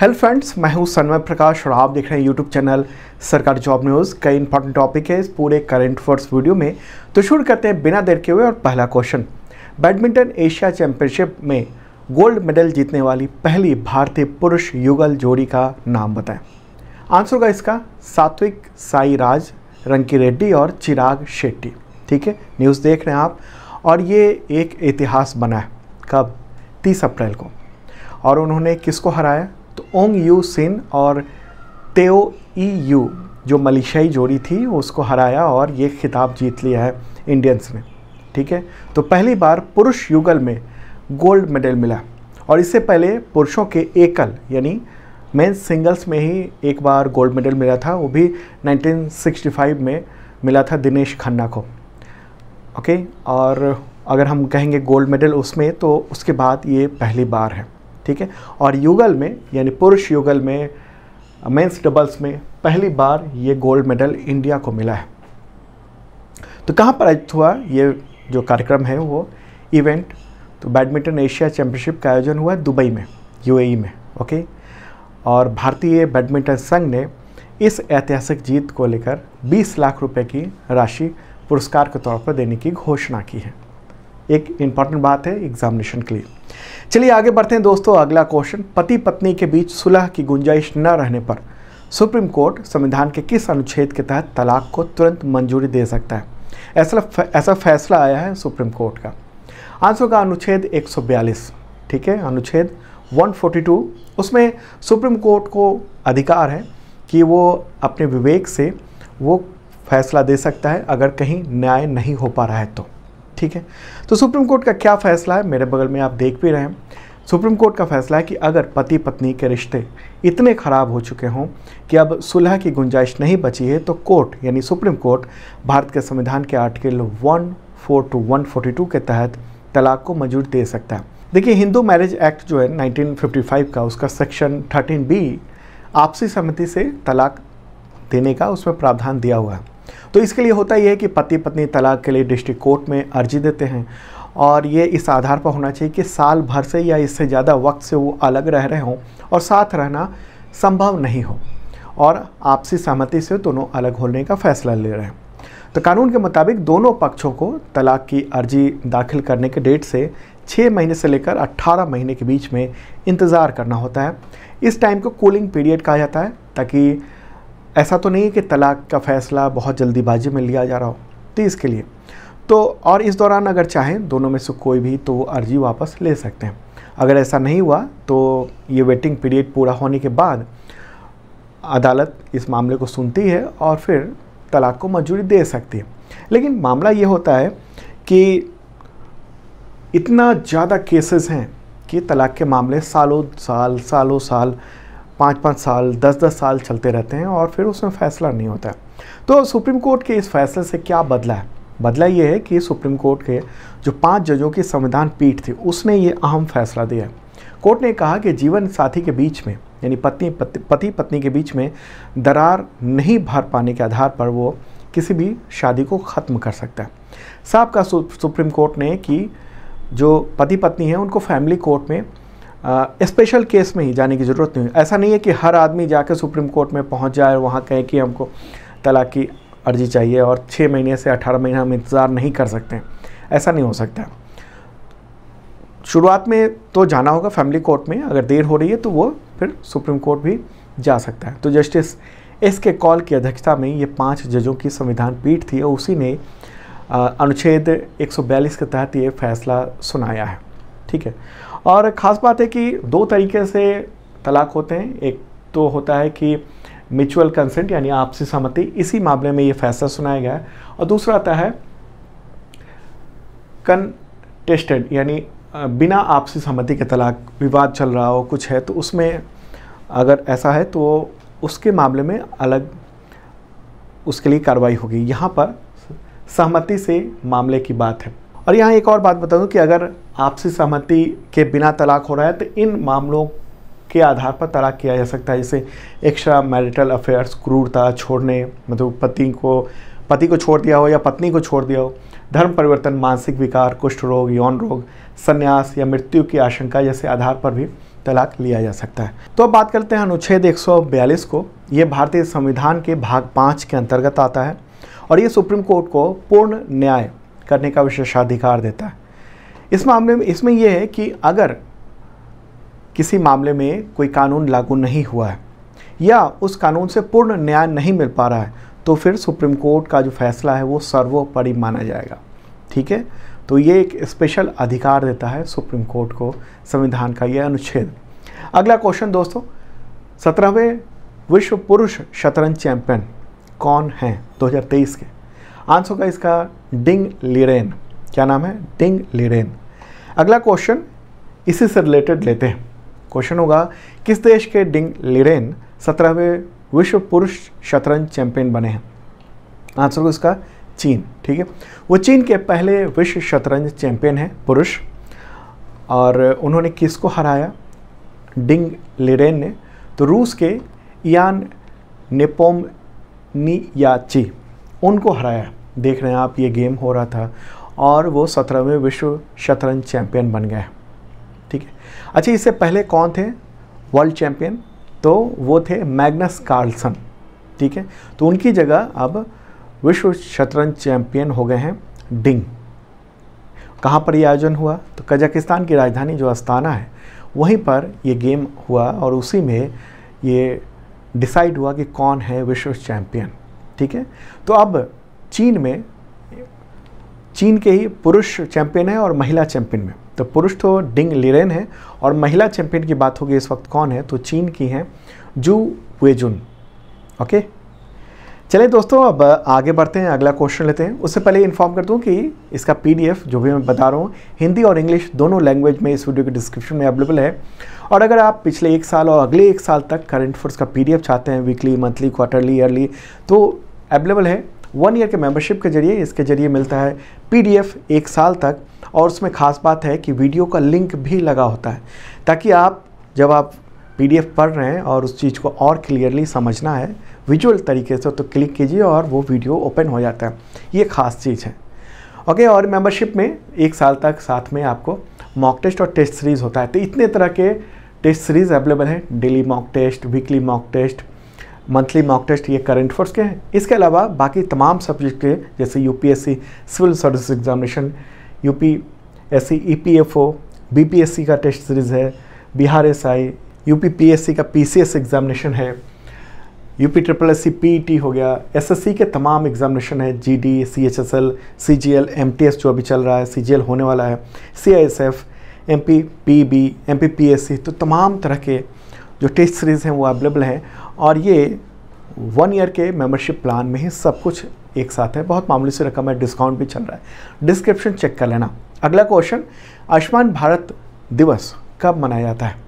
hello friends मैं हूं सन्मय प्रकाश और आप देख रहे हैं YouTube channel Sarkar job news कई इंपॉर्टेंट टॉपिक है इस पूरे करंट अफेयर्स वीडियो में तो शुरू करते हैं बिना देर के हुए और पहला क्वेश्चन बैडमिंटन एशिया चैंपियनशिप में गोल्ड मेडल जीतने वाली पहली भारतीय पुरुष युगल जोड़ी का नाम बताएं आंसर होगा इसका सात्विक साई राज रंकी रेड्डी और चिराग शेट्टी ठीक है न्यूज़ देख रहे हैं आप और ये एक इतिहास बना है कब तीस अप्रैल को और उन्होंने किसको हराया तो ओंग यू सिन और तेओ ई यू जो मलेशियाई जोड़ी थी उसको हराया और ये खिताब जीत लिया है इंडियंस ने ठीक है तो पहली बार पुरुष युगल में गोल्ड मेडल मिला और इससे पहले पुरुषों के एकल यानी मेन सिंगल्स में ही एक बार गोल्ड मेडल मिला था वो भी 1965 में मिला था दिनेश खन्ना को ओके और अगर हम कहेंगे गोल्ड मेडल उसमें तो उसके बाद ये पहली बार है ठीक है और युगल में यानी पुरुष युगल में मेंस डबल्स में पहली बार ये गोल्ड मेडल इंडिया को मिला है तो कहाँ पर आयोजित हुआ ये जो कार्यक्रम है वो इवेंट तो बैडमिंटन एशिया चैम्पियनशिप का आयोजन हुआ दुबई में यूएई में ओके और भारतीय बैडमिंटन संघ ने इस ऐतिहासिक जीत को लेकर 20 लाख रुपए की राशि पुरस्कार के तौर पर देने की घोषणा की है एक इम्पॉर्टेंट बात है एग्जामिनेशन के लिए चलिए आगे बढ़ते हैं दोस्तों अगला क्वेश्चन पति पत्नी के बीच सुलह की गुंजाइश न रहने पर सुप्रीम कोर्ट संविधान के किस अनुच्छेद के तहत तलाक को तुरंत मंजूरी दे सकता है ऐसा ऐसा फैसला आया है सुप्रीम कोर्ट का आंसर का अनुच्छेद 142 ठीक है अनुच्छेद 142 उसमें सुप्रीम कोर्ट को अधिकार है कि वो अपने विवेक से वो फैसला दे सकता है अगर कहीं न्याय नहीं हो पा रहा है तो ठीक है तो सुप्रीम कोर्ट का क्या फैसला है मेरे बगल में आप देख भी रहे हैं सुप्रीम कोर्ट का फैसला है कि अगर पति पत्नी के रिश्ते इतने ख़राब हो चुके हों कि अब सुलह की गुंजाइश नहीं बची है तो कोर्ट यानी सुप्रीम कोर्ट भारत के संविधान के article one four two one forty two के तहत तलाक को मंजूर दे सकता है देखिए हिंदू मैरिज एक्ट जो है 1955 का उसका सेक्शन 13 बी आपसी सहमति से तलाक देने का उसमें प्रावधान दिया हुआ है तो इसके लिए होता यह है कि पति पत्नी तलाक के लिए डिस्ट्रिक्ट कोर्ट में अर्जी देते हैं और ये इस आधार पर होना चाहिए कि साल भर से या इससे ज़्यादा वक्त से वो अलग रह रहे हों और साथ रहना संभव नहीं हो और आपसी सहमति से दोनों अलग होने का फैसला ले रहे हैं तो कानून के मुताबिक दोनों पक्षों को तलाक की अर्जी दाखिल करने के डेट से छः महीने से लेकर अट्ठारह महीने के बीच में इंतज़ार करना होता है इस टाइम को कूलिंग पीरियड कहा जाता है ताकि ऐसा तो नहीं है कि तलाक का फ़ैसला बहुत जल्दीबाजी में लिया जा रहा हो तो इसके लिए तो और इस दौरान अगर चाहें दोनों में से कोई भी तो वो अर्जी वापस ले सकते हैं अगर ऐसा नहीं हुआ तो ये वेटिंग पीरियड पूरा होने के बाद अदालत इस मामले को सुनती है और फिर तलाक को मंजूरी दे सकती है लेकिन मामला ये होता है कि इतना ज़्यादा केसेस हैं कि तलाक के मामले सालों साल सालों साल पाँच पाँच साल दस दस साल चलते रहते हैं और फिर उसमें फ़ैसला नहीं होता है तो सुप्रीम कोर्ट के इस फैसले से क्या बदला है बदला ये है कि सुप्रीम कोर्ट के जो पांच जजों की संविधान पीठ थी उसने ये अहम फैसला दिया है कोर्ट ने कहा कि जीवन साथी के बीच में यानी पत्नी पति पत्नी के बीच में दरार नहीं भर पाने के आधार पर वो किसी भी शादी को ख़त्म कर सकता है साहब का सुप्रीम कोर्ट ने कि जो पति पत्नी हैं उनको फैमिली कोर्ट में स्पेशल केस में ही जाने की ज़रूरत नहीं ऐसा नहीं है कि हर आदमी जाकर सुप्रीम कोर्ट में पहुंच जाए और वहाँ कहें कि हमको तलाक की अर्जी चाहिए और छः महीने से अठारह महीने हम इंतज़ार नहीं कर सकते ऐसा नहीं हो सकता शुरुआत में तो जाना होगा फैमिली कोर्ट में अगर देर हो रही है तो वो फिर सुप्रीम कोर्ट भी जा सकता है तो जस्टिस एस के कॉल की अध्यक्षता में ये पांच जजों की संविधान पीठ थी और उसी ने अनुच्छेद 142 के तहत ये फैसला सुनाया है ठीक है और ख़ास बात है कि दो तरीके से तलाक होते हैं एक तो होता है कि म्यूचुअल कंसेंट यानी आपसी सहमति इसी मामले में ये फैसला सुनाया गया है और दूसरा आता है कन टेस्टेड यानी बिना आपसी सहमति के तलाक विवाद चल रहा हो कुछ है तो उसमें अगर ऐसा है तो उसके मामले में अलग उसके लिए कार्रवाई होगी यहाँ पर सहमति से मामले की बात है और यहाँ एक और बात बता दूँ कि अगर आपसी सहमति के बिना तलाक हो रहा है तो इन मामलों के आधार पर तलाक किया जा सकता है जैसे एक्स्ट्रा मैरिटल अफेयर्स क्रूरता छोड़ने मतलब पति को पति को छोड़ दिया हो या पत्नी को छोड़ दिया हो धर्म परिवर्तन मानसिक विकार कुष्ठ रोग यौन रोग संन्यास या मृत्यु की आशंका जैसे आधार पर भी तलाक लिया जा सकता है तो अब बात करते हैं अनुच्छेद एक को ये भारतीय संविधान के भाग पाँच के अंतर्गत आता है और ये सुप्रीम कोर्ट को पूर्ण न्याय करने का विशेषाधिकार देता है इस मामले में इसमें यह है कि अगर किसी मामले में कोई कानून लागू नहीं हुआ है या उस कानून से पूर्ण न्याय नहीं मिल पा रहा है तो फिर सुप्रीम कोर्ट का जो फैसला है वो सर्वोपरि माना जाएगा ठीक है तो ये एक स्पेशल अधिकार देता है सुप्रीम कोर्ट को संविधान का यह अनुच्छेद अगला क्वेश्चन दोस्तों सत्रहवें विश्व पुरुष शतरंज चैंपियन कौन हैं 2023 के आंसर का इसका डिंग लिरेन क्या नाम है टिंग लिडेन अगला क्वेश्चन इसी से रिलेटेड लेते हैं क्वेश्चन होगा किस देश के डिंग लिडेन सत्रहवें विश्व पुरुष शतरंज चैंपियन बने हैं आंसर होगा इसका चीन ठीक है वो चीन के पहले विश्व शतरंज चैंपियन हैं पुरुष और उन्होंने किसको हराया डिंग लिडेन ने तो रूस के यान निपोम नियाची उनको हराया देख रहे हैं आप ये गेम हो रहा था और वो सत्रहवें विश्व शतरंज चैम्पियन बन गए ठीक है अच्छा इससे पहले कौन थे वर्ल्ड चैम्पियन तो वो थे मैग्नस कार्लसन ठीक है तो उनकी जगह अब विश्व शतरंज चैम्पियन हो गए हैं डिंग कहाँ पर यह आयोजन हुआ तो कजाकिस्तान की राजधानी जो अस्ताना है वहीं पर ये गेम हुआ और उसी में ये डिसाइड हुआ कि कौन है विश्व चैम्पियन ठीक है तो अब चीन में चीन के ही पुरुष चैंपियन है और महिला चैंपियन में तो पुरुष तो डिंग लिरेन है और महिला चैंपियन की बात होगी इस वक्त कौन है तो चीन की हैं जू वेजुन ओके चले दोस्तों अब आगे बढ़ते हैं अगला क्वेश्चन लेते हैं उससे पहले इन्फॉर्म कर दूं कि इसका पीडीएफ जो भी मैं बता रहा हूँ हिंदी और इंग्लिश दोनों लैंग्वेज में इस वीडियो के डिस्क्रिप्शन में अवेलेबल है और अगर आप पिछले एक साल और अगले एक साल तक करंट फोर्स का पीडीएफ चाहते हैं वीकली मंथली क्वार्टरली ईयरली तो अवेलेबल है वन ईयर के मेंबरशिप के जरिए इसके जरिए मिलता है पीडीएफ एक साल तक और उसमें ख़ास बात है कि वीडियो का लिंक भी लगा होता है ताकि आप जब आप पीडीएफ पढ़ रहे हैं और उस चीज़ को और क्लियरली समझना है विजुअल तरीके से तो क्लिक कीजिए और वो वीडियो ओपन हो जाता है ये ख़ास चीज़ है ओके और मेंबरशिप में एक साल तक साथ में आपको मॉक टेस्ट और टेस्ट सीरीज़ होता है तो इतने तरह के टेस्ट सीरीज़ अवेलेबल है daily mock test weekly mock test monthly mock test ये करंट अफेयर्स के हैं इसके अलावा बाकी तमाम सब्जेक्ट के जैसे UPSC civil service examination UP S C E P F O B P S C का टेस्ट सीरीज़ है Bihar S I U P P S C का पी सी एस एग्जामिनेशन है U P triple S C P T हो गया S S C के तमाम examination है G D C H S L C G L M T S जो अभी चल रहा है सी जी एल होने वाला है C I S F M P P B M P P S C तो तमाम तरह के जो टेस्ट सीरीज़ हैं वो अवेलेबल हैं और ये वन ईयर के मेम्बरशिप प्लान में ही सब कुछ एक साथ है बहुत मामूली से रकम है डिस्काउंट भी चल रहा है डिस्क्रिप्शन चेक कर लेना अगला क्वेश्चन आयुष्मान भारत दिवस कब मनाया जाता है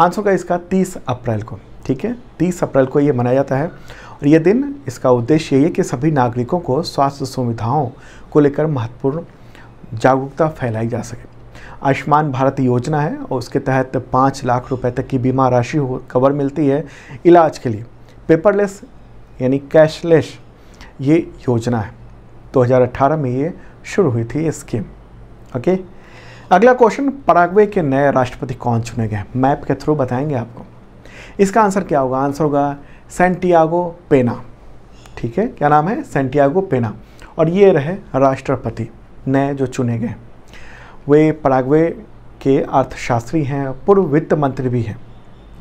आंसर का इसका 30 अप्रैल को ठीक है 30 अप्रैल को ये मनाया जाता है और ये दिन इसका उद्देश्य यही है कि सभी नागरिकों को स्वास्थ्य सुविधाओं को लेकर महत्वपूर्ण जागरूकता फैलाई जा सके आयुष्मान भारत योजना है और उसके तहत पाँच लाख रुपए तक की बीमा राशि हो कवर मिलती है इलाज के लिए पेपरलेस यानी कैशलेस ये योजना है 2018 में ये शुरू हुई थी ये स्कीम ओके अगला क्वेश्चन पराग्वे के नए राष्ट्रपति कौन चुने गए मैप के थ्रू बताएंगे आपको इसका आंसर क्या होगा आंसर होगा सेंटियागो पेना ठीक है क्या नाम है सेंटियागो पेना और ये रहे राष्ट्रपति नए जो चुने गए वे पराग्वे के अर्थशास्त्री हैं पूर्व वित्त मंत्री भी हैं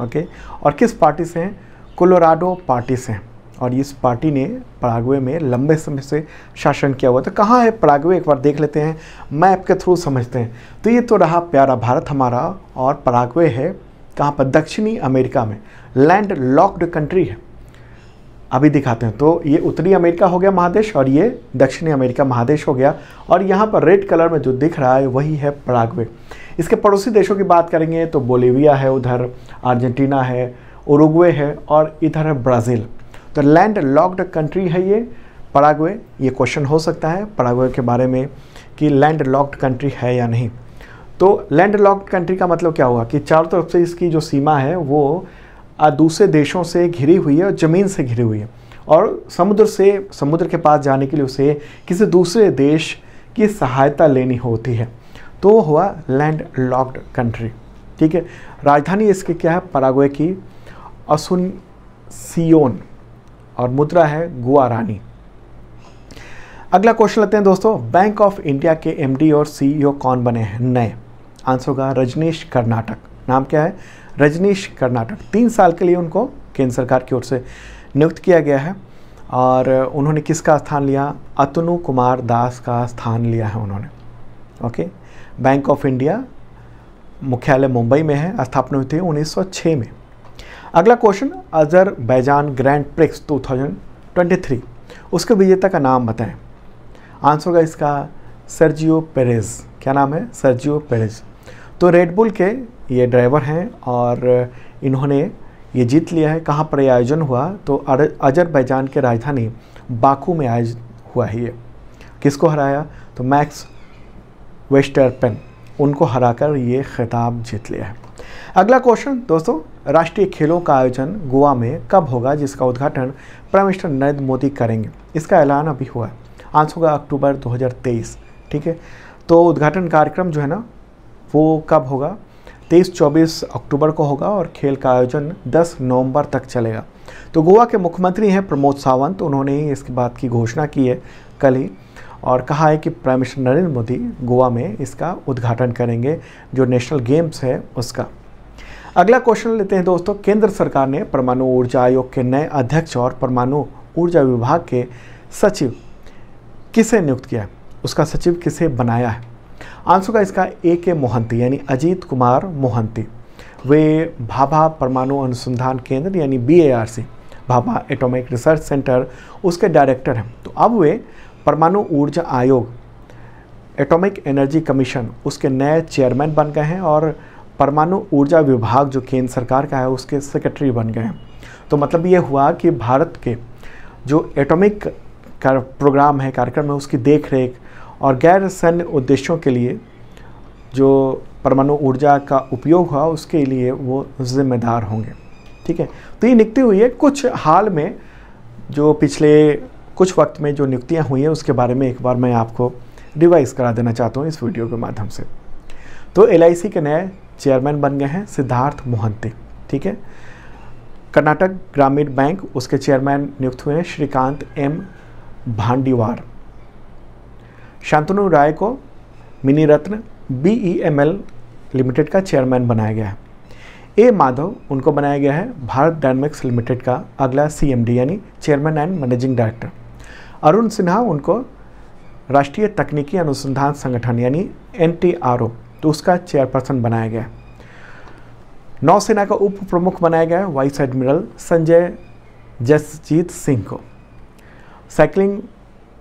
ओके और किस पार्टी से हैं कोलोराडो पार्टी से हैं और इस पार्टी ने पराग्वे में लंबे समय से शासन किया हुआ तो कहाँ है पराग्वे एक बार देख लेते हैं मैप के थ्रू समझते हैं तो ये तो रहा प्यारा भारत हमारा और पराग्वे है कहाँ पर दक्षिणी अमेरिका में लैंड लॉक्ड कंट्री है अभी दिखाते हैं तो ये उत्तरी अमेरिका हो गया महादेश और ये दक्षिणी अमेरिका महादेश हो गया और यहाँ पर रेड कलर में जो दिख रहा है वही है पराग्वे इसके पड़ोसी देशों की बात करेंगे तो बोलीविया है उधर अर्जेंटीना है उरुग्वे है और इधर है ब्राज़ील तो लैंड लॉक्ड कंट्री है ये पराग्वे ये क्वेश्चन हो सकता है पराग्वे के बारे में कि लैंड लॉक्ड कंट्री है या नहीं तो लैंड लॉक्ड कंट्री का मतलब क्या हुआ कि चारों तरफ से इसकी जो सीमा है वो दूसरे देशों से घिरी हुई है और ज़मीन से घिरी हुई है और समुद्र से समुद्र के पास जाने के लिए उसे किसी दूसरे देश की सहायता लेनी होती है तो वो हुआ लैंड लॉक्ड कंट्री ठीक है राजधानी इसके क्या है पराग्वे की असुन सियोन और मुद्रा है गुआ रानी अगला क्वेश्चन लेते हैं दोस्तों बैंक ऑफ इंडिया के एमडी और सीईओ e कौन बने हैं नए आंसर होगा रजनीश कर्नाटक नाम क्या है रजनीश कर्नाटक तीन साल के लिए उनको केंद्र सरकार की ओर से नियुक्त किया गया है और उन्होंने किसका स्थान लिया अतनु कुमार दास का स्थान लिया है उन्होंने ओके बैंक ऑफ इंडिया मुख्यालय मुंबई में है स्थापना हुई थी 1906 में अगला क्वेश्चन बैजान ग्रैंड प्रिक्स 2023 उसके विजेता का नाम बताएं आंसर होगा इसका सर्जियो पेरेज क्या नाम है सर्जियो पेरेज तो रेडबुल के ये ड्राइवर हैं और इन्होंने ये जीत लिया है कहाँ पर आयोजन हुआ तो अजरबैजान के राजधानी बाकू में आयोजन हुआ है ये किसको हराया तो मैक्स वेस्टरपेन उनको हराकर ये खिताब जीत लिया है अगला क्वेश्चन दोस्तों राष्ट्रीय खेलों का आयोजन गोवा में कब होगा जिसका उद्घाटन प्राइम मिनिस्टर नरेंद्र मोदी करेंगे इसका ऐलान अभी हुआ है आंसर होगा अक्टूबर 2023 ठीक है तो उद्घाटन कार्यक्रम जो है ना वो कब होगा तेईस चौबीस अक्टूबर को होगा और खेल का आयोजन 10 नवंबर तक चलेगा तो गोवा के मुख्यमंत्री हैं प्रमोद सावंत उन्होंने इसके बाद की घोषणा की है कल ही और कहा है कि प्राइम मिनिस्टर नरेंद्र मोदी गोवा में इसका उद्घाटन करेंगे जो नेशनल गेम्स है उसका अगला क्वेश्चन लेते हैं दोस्तों केंद्र सरकार ने परमाणु ऊर्जा आयोग के नए अध्यक्ष और परमाणु ऊर्जा विभाग के सचिव किसे नियुक्त किया है उसका सचिव किसे बनाया है आंसू का इसका ए के मोहंती यानी अजीत कुमार मोहंती वे भाभा परमाणु अनुसंधान केंद्र यानी B Bhabha atomic research centre उसके डायरेक्टर हैं तो अब वे परमाणु ऊर्जा आयोग एटॉमिक एनर्जी कमीशन उसके नए चेयरमैन बन गए हैं और परमाणु ऊर्जा विभाग जो केंद्र सरकार का है उसके सेक्रेटरी बन गए हैं तो मतलब ये हुआ कि भारत के जो एटॉमिक प्रोग्राम है कार्यक्रम है उसकी देख रेख और गैर सैन्य उद्देश्यों के लिए जो परमाणु ऊर्जा का उपयोग हुआ उसके लिए वो जिम्मेदार होंगे ठीक है तो ये नियुक्ति हुई है कुछ हाल में जो पिछले कुछ वक्त में जो नियुक्तियाँ हुई हैं उसके बारे में एक बार मैं आपको रिवाइज करा देना चाहता हूँ इस वीडियो के माध्यम से तो एल के नए चेयरमैन बन गए हैं सिद्धार्थ मोहंती ठीक है कर्नाटक ग्रामीण बैंक उसके चेयरमैन नियुक्त हुए हैं श्रीकांत एम भांडीवार शांतनु राय को mini Ratna B E M L limited का चेयरमैन बनाया गया है ए माधव उनको बनाया गया है भारत डायनमिक्स लिमिटेड का अगला सीएमडी यानी chairman and managing director Arun Sinha उनको राष्ट्रीय तकनीकी अनुसंधान संगठन यानी एन तो उसका चेयरपर्सन बनाया गया है नौसेना का उप प्रमुख बनाया गया है वाइस एडमिरल संजय जसजीत सिंह को साइकिलिंग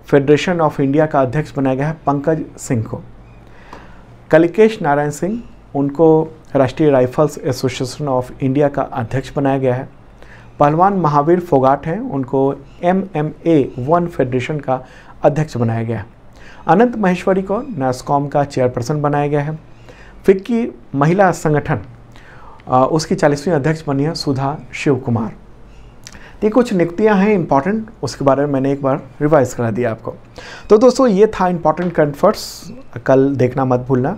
फेडरेशन ऑफ इंडिया का अध्यक्ष बनाया गया है पंकज सिंह को कलिकेश नारायण सिंह उनको राष्ट्रीय राइफल्स एसोसिएशन ऑफ इंडिया का अध्यक्ष बनाया गया है पहलवान महावीर फोगाट हैं उनको M M A one federation का अध्यक्ष बनाया गया है अनंत महेश्वरी को नैसकॉम का चेयरपर्सन बनाया गया है फिक्की महिला संगठन उसकी चालीसवीं अध्यक्ष बनी है सुधा शिव कुमार ये कुछ नियुक्तियाँ हैं इंपॉर्टेंट उसके बारे में मैंने एक बार रिवाइज़ करा दिया आपको तो दोस्तों ये था इंपॉर्टेंट कन्फर्ट्स कल देखना मत भूलना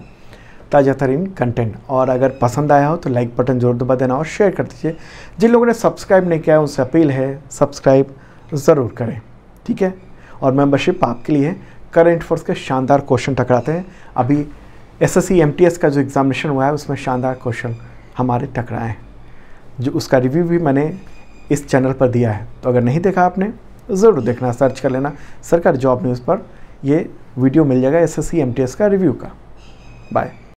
ताज़ा तरीन कंटेंट और अगर पसंद आया हो तो लाइक बटन जरूर दबा देना और शेयर कर दीजिए जिन लोगों ने सब्सक्राइब नहीं किया है उनसे अपील है सब्सक्राइब ज़रूर करें ठीक है और मेम्बरशिप आपके लिए करंट फोर्स के शानदार क्वेश्चन टकराते हैं अभी एस एस का जो एग्ज़ामिनेशन हुआ है उसमें शानदार क्वेश्चन हमारे टकराए हैं जो उसका रिव्यू भी मैंने इस चैनल पर दिया है तो अगर नहीं देखा आपने ज़रूर देखना सर्च कर लेना सरकार जॉब न्यूज़ पर ये वीडियो मिल जाएगा एस एस का रिव्यू का बाय